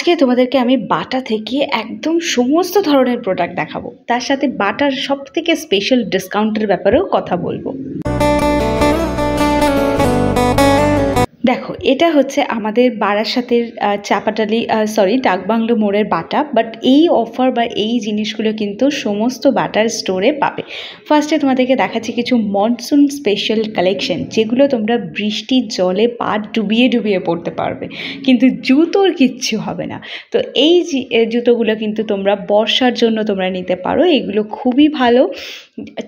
আজকে তোমাদেরকে আমি বাটা থেকে একদম সমস্ত ধরনের প্রোডাক্ট দেখাবো তার সাথে বাটার সব থেকে স্পেশাল ডিসকাউন্টের ব্যাপারেও কথা বলবো দেখো এটা হচ্ছে আমাদের বারাসাতের চাপাটালি সরি ডাকবাংলো মোড়ের বাটা বাট এই অফার বা এই জিনিসগুলো কিন্তু সমস্ত বাটার স্টোরে পাবে ফার্স্টে তোমাদেরকে দেখাচ্ছি কিছু মনসুন স্পেশাল কালেকশন যেগুলো তোমরা বৃষ্টির জলে পা ডুবিয়ে ডুবিয়ে পড়তে পারবে কিন্তু জুতোর কিচ্ছু হবে না তো এই জুতোগুলো কিন্তু তোমরা বর্ষার জন্য তোমরা নিতে পারো এগুলো খুবই ভালো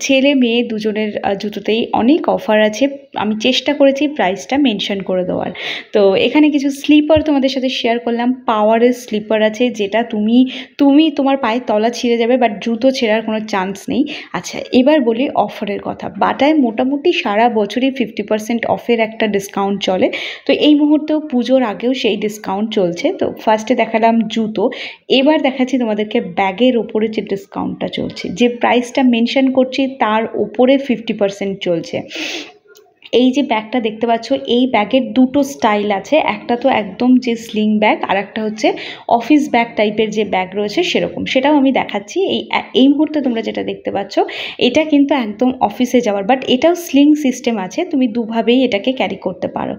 ছেলে মেয়ে দুজনের জুতোতেই অনেক অফার আছে আমি চেষ্টা করেছি প্রাইসটা মেনশন করে দেওয়ার তো এখানে কিছু স্লিপার তোমাদের সাথে শেয়ার করলাম পাওয়ারের স্লিপার আছে যেটা তুমি তুমি তোমার পায়ের তলা ছিঁড়ে যাবে বাট জুতো ছেঁড়ার কোনো চান্স নেই আচ্ছা এবার বলি অফারের কথা বাটায় মোটামুটি সারা বছরই ফিফটি পার্সেন্ট অফের একটা ডিসকাউন্ট চলে তো এই মুহূর্তেও পুজোর আগেও সেই ডিসকাউন্ট চলছে তো ফার্স্টে দেখালাম জুতো এবার দেখাচ্ছি তোমাদেরকে ব্যাগের ওপরে যে ডিসকাউন্টটা চলছে যে প্রাইসটা মেনশন করে করছি তার উপরে ফিফটি পার্সেন্ট চলছে এই যে ব্যাগটা দেখতে পাচ্ছ এই ব্যাগের দুটো স্টাইল আছে একটা তো একদম যে স্লিং ব্যাগ আর একটা হচ্ছে অফিস ব্যাগ টাইপের যে ব্যাগ রয়েছে সেরকম সেটাও আমি দেখাচ্ছি এই এই মুহূর্তে তোমরা যেটা দেখতে পাচ্ছ এটা কিন্তু একদম অফিসে যাওয়ার বাট এটাও স্লিং সিস্টেম আছে তুমি দুভাবেই এটাকে ক্যারি করতে পারো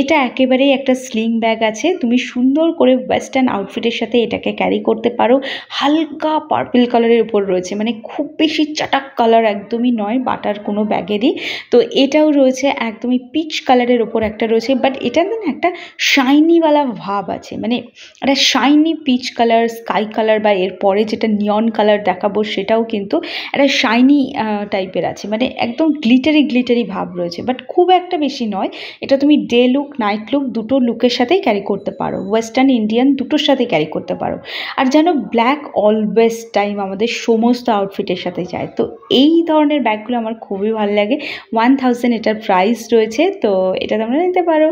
এটা একেবারেই একটা স্লিং ব্যাগ আছে তুমি সুন্দর করে ওয়েস্টার্ন আউটফিটের সাথে এটাকে ক্যারি করতে পারো হালকা পার্পল কালারের উপর রয়েছে মানে খুব বেশি চাটাক কালার একদমই নয় বাটার কোনো ব্যাগেরই তো এটাও রয়েছে একদমই পিচ কালারের ওপর একটা রয়েছে বাট এটার না একটা শাইনিওয়ালা ভাব আছে মানে একটা shiny peach colour sky colour বা এর পরে যেটা নিয়ন কালার দেখাবো সেটাও কিন্তু একটা শাইনি টাইপের আছে মানে একদম গ্লিটারি গ্লিটারি ভাব রয়েছে বাট খুব একটা বেশি নয় এটা তুমি ডে লুক নাইট লুক দুটো লুকের সাথেই ক্যারি করতে পারো ওয়েস্টার্ন ইন্ডিয়ান দুটোর সাথে ক্যারি করতে পারো আর যেন ব্ল্যাক অলওয়েজ টাইম আমাদের সমস্ত আউটফিটের সাথে যায় তো এই ধরনের ব্যাগগুলো আমার খুবই ভালো লাগে ওয়ান থাউজেন্ড এটার প্রাইস প্রাইস রয়েছে তো এটা তোমরা নিতে পারো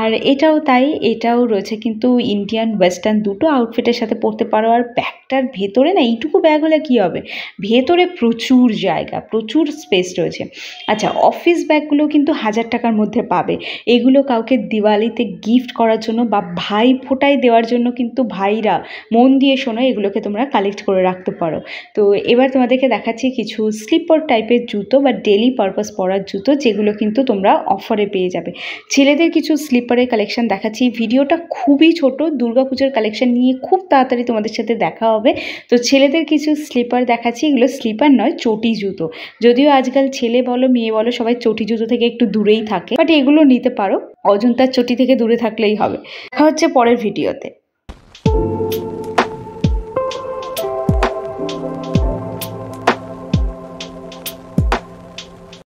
আর এটাও তাই এটাও রয়েছে কিন্তু ইন্ডিয়ান ওয়েস্টার্ন দুটো আউটফিটের সাথে পরতে পারো আর ব্যাগটার ভেতরে না এইটুকু ব্যাগ হলে কী হবে ভেতরে প্রচুর জায়গা প্রচুর স্পেস রয়েছে আচ্ছা অফিস ব্যাগগুলো কিন্তু হাজার টাকার মধ্যে পাবে এগুলো কাউকে দিওয়ালিতে গিফট করার জন্য বা ভাই ফোটাই দেওয়ার জন্য কিন্তু ভাইরা মন দিয়ে শোনো এগুলোকে তোমরা কালেক্ট করে রাখতে পারো তো এবার তোমাদেরকে দেখাচ্ছি কিছু স্লিপার টাইপের জুতো বা ডেলি পারপাস পরার জুতো যেগুলো কিন্তু তোমরা অফারে পেয়ে যাবে ছেলেদের কিছু স্লিপারের কালেকশন দেখাচ্ছি ভিডিওটা খুবই ছোট দুর্গাপুজোর কালেকশন নিয়ে খুব তাড়াতাড়ি তোমাদের সাথে দেখা হবে তো ছেলেদের কিছু স্লিপার দেখাচ্ছি এগুলো স্লিপার নয় চটি জুতো যদিও আজকাল ছেলে বলো মেয়ে বলো সবাই চটি জুতো থেকে একটু দূরেই থাকে বাট এগুলো নিতে পারো অজন্তার চটি থেকে দূরে থাকলেই হবে দেখা হচ্ছে পরের ভিডিওতে